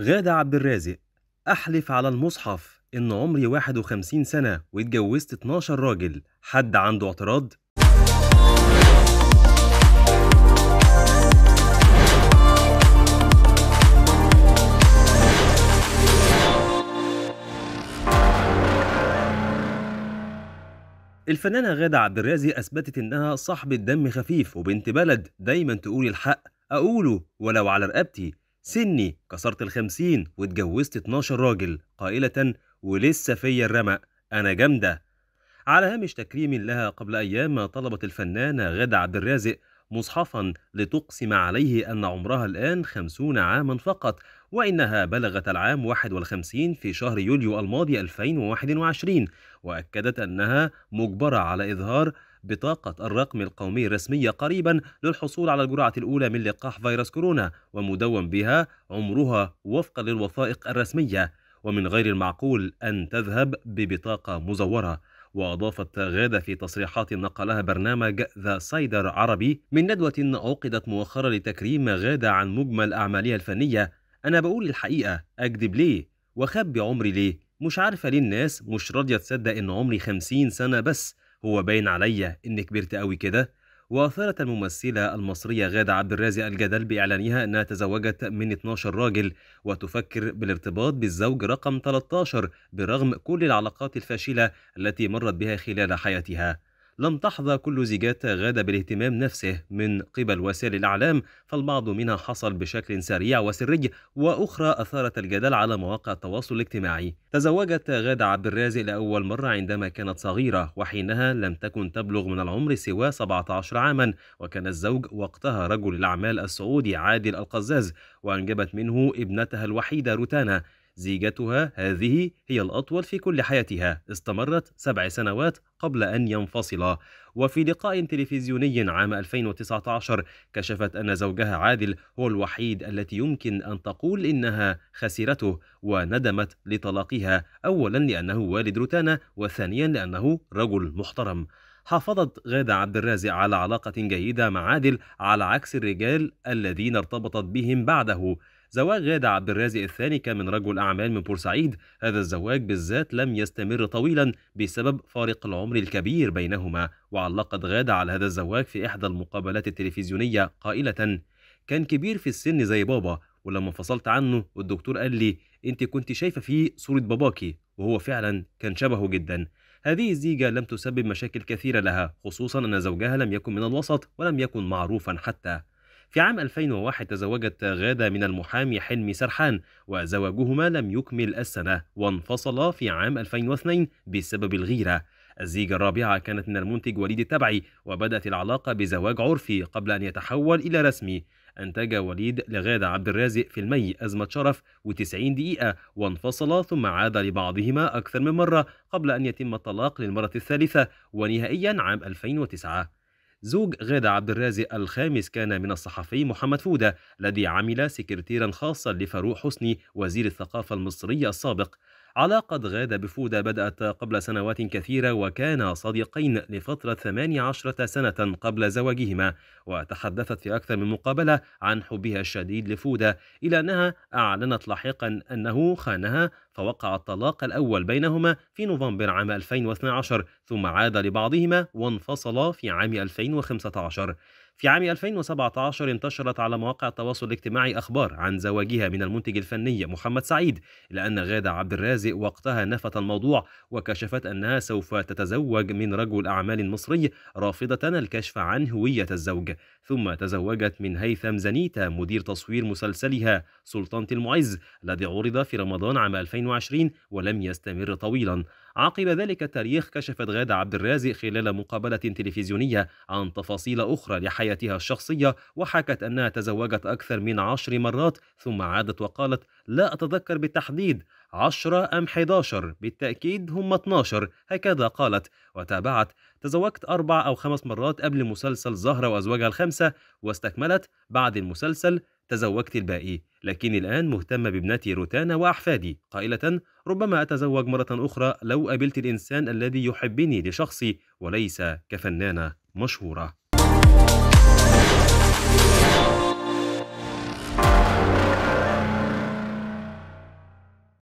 غادة عبد الرازق أحلف على المصحف إن عمري 51 سنة واتجوزت 12 راجل حد عنده اعتراض؟ الفنانة غادة عبد الرازق أثبتت إنها صاحبة دم خفيف وبنت بلد دايما تقول الحق أقوله ولو على رقبتي سني كسرت الخمسين واتجوزت 12 راجل قائلة ولسه فيا الرمق أنا جامدة على هامش تكريم لها قبل أيام ما طلبت الفنانة غادة عبد الرازق مصحفا لتقسم عليه أن عمرها الآن خمسون عاما فقط وإنها بلغت العام 51 في شهر يوليو الماضي 2021 وأكدت أنها مجبرة على إظهار بطاقة الرقم القومي الرسمية قريبا للحصول على الجرعة الأولى من لقاح فيروس كورونا ومدون بها عمرها وفقا للوثائق الرسمية ومن غير المعقول أن تذهب ببطاقة مزورة وأضافت غادة في تصريحات نقلها برنامج ذا سايدر عربي من ندوة عقدت مؤخرا لتكريم غادة عن مجمل أعمالها الفنية أنا بقول الحقيقة أكذب ليه وأخبي عمري ليه مش عارفة ليه الناس مش راضية تصدق إن عمري خمسين سنة بس هو باين عليا إني كبرت قوي كده وأثارت الممثلة المصرية غادة عبد الرازق الجدل بإعلانها أنها تزوجت من 12 راجل وتفكر بالارتباط بالزوج رقم 13 برغم كل العلاقات الفاشلة التي مرت بها خلال حياتها لم تحظى كل زيجات غادة بالاهتمام نفسه من قبل وسائل الإعلام فالبعض منها حصل بشكل سريع وسري وأخرى أثارت الجدل على مواقع التواصل الاجتماعي تزوجت غادة عبد الرازق لأول مرة عندما كانت صغيرة وحينها لم تكن تبلغ من العمر سوى 17 عاما وكان الزوج وقتها رجل الأعمال السعودي عادل القزاز وأنجبت منه ابنتها الوحيدة روتانا زيجتها هذه هي الأطول في كل حياتها استمرت سبع سنوات قبل أن ينفصلا وفي لقاء تلفزيوني عام 2019 كشفت أن زوجها عادل هو الوحيد التي يمكن أن تقول إنها خسرته وندمت لطلاقها أولا لأنه والد روتانا وثانيا لأنه رجل محترم حافظت غادة عبد الرازق على علاقة جيدة مع عادل على عكس الرجال الذين ارتبطت بهم بعده زواج غادة عبد الرازق الثاني كان من رجل أعمال من بورسعيد هذا الزواج بالذات لم يستمر طويلا بسبب فارق العمر الكبير بينهما وعلقت غادة على هذا الزواج في إحدى المقابلات التلفزيونية قائلة كان كبير في السن زي بابا ولما انفصلت عنه والدكتور قال لي انت كنت شايفه فيه صوره باباكي وهو فعلا كان شبهه جدا هذه الزيجة لم تسبب مشاكل كثيرة لها خصوصا أن زوجها لم يكن من الوسط ولم يكن معروفا حتى في عام 2001 تزوجت غادة من المحامي حلمي سرحان وزواجهما لم يكمل السنة وانفصلا في عام 2002 بسبب الغيرة الزيجة الرابعة كانت من المنتج وليد التبعي وبدأت العلاقة بزواج عرفي قبل أن يتحول إلى رسمي أنتج وليد لغادة عبد الرازق في المي أزمة شرف و90 دقيقة وانفصلا ثم عاد لبعضهما أكثر من مرة قبل أن يتم الطلاق للمرة الثالثة ونهائيا عام 2009 زوج غادة عبد الرازق الخامس كان من الصحفي محمد فودة الذي عمل سكرتيرا خاصا لفاروق حسني وزير الثقافة المصرية السابق علاقة غادة بفودا بفودة بدأت قبل سنوات كثيرة وكانا صديقين لفترة 18 سنة قبل زواجهما وتحدثت في أكثر من مقابلة عن حبها الشديد لفودة إلى أنها أعلنت لاحقا أنه خانها فوقع الطلاق الأول بينهما في نوفمبر عام 2012 ثم عاد لبعضهما وانفصلا في عام 2015 في عام 2017 انتشرت على مواقع التواصل الاجتماعي أخبار عن زواجها من المنتج الفني محمد سعيد لأن غادة عبد الرازق وقتها نفت الموضوع وكشفت أنها سوف تتزوج من رجل أعمال مصري رافضة الكشف عن هوية الزوج ثم تزوجت من هيثم زنيتا مدير تصوير مسلسلها سلطانة المعز الذي عرض في رمضان عام 2020 ولم يستمر طويلا عقب ذلك التاريخ كشفت غادة عبد الرازق خلال مقابلة تلفزيونية عن تفاصيل أخرى لحياة حياتها الشخصية وحكت أنها تزوجت أكثر من عشر مرات ثم عادت وقالت لا أتذكر بالتحديد عشرة أم 11 بالتأكيد هم 12 هكذا قالت وتابعت تزوجت أربع أو خمس مرات قبل مسلسل زهرة وأزواجها الخمسة واستكملت بعد المسلسل تزوجت الباقي لكن الآن مهتمة بابنتي روتانا وأحفادي قائلة ربما أتزوج مرة أخرى لو قابلت الإنسان الذي يحبني لشخصي وليس كفنانة مشهورة Bye.